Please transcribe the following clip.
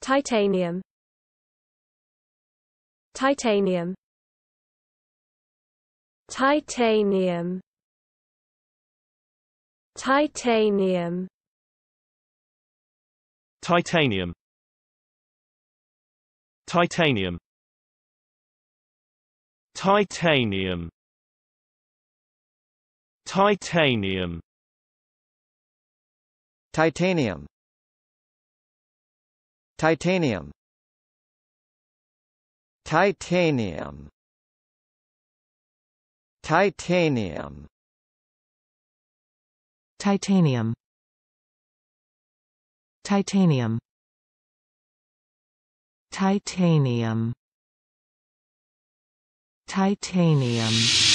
Titanium Titanium Titanium Titanium Titanium Titanium Titanium Titanium Titanium Titanium Titanium Titanium Titanium Titanium Titanium Titanium